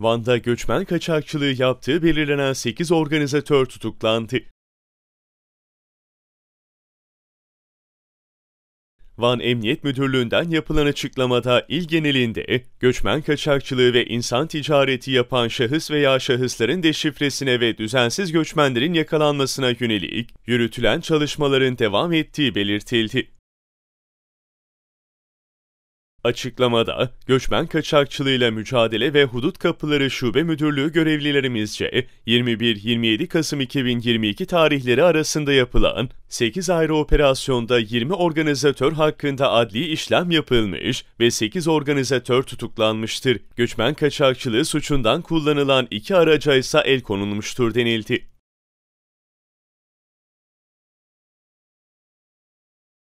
Van'da göçmen kaçakçılığı yaptığı belirlenen 8 organizatör tutuklandı. Van Emniyet Müdürlüğü'nden yapılan açıklamada il genelinde göçmen kaçakçılığı ve insan ticareti yapan şahıs veya şahısların deşifresine ve düzensiz göçmenlerin yakalanmasına yönelik yürütülen çalışmaların devam ettiği belirtildi. Açıklamada, göçmen kaçakçılığıyla mücadele ve hudut kapıları şube müdürlüğü görevlilerimizce 21-27 Kasım 2022 tarihleri arasında yapılan 8 ayrı operasyonda 20 organizatör hakkında adli işlem yapılmış ve 8 organizatör tutuklanmıştır. Göçmen kaçakçılığı suçundan kullanılan iki araca ise el konulmuştur denildi.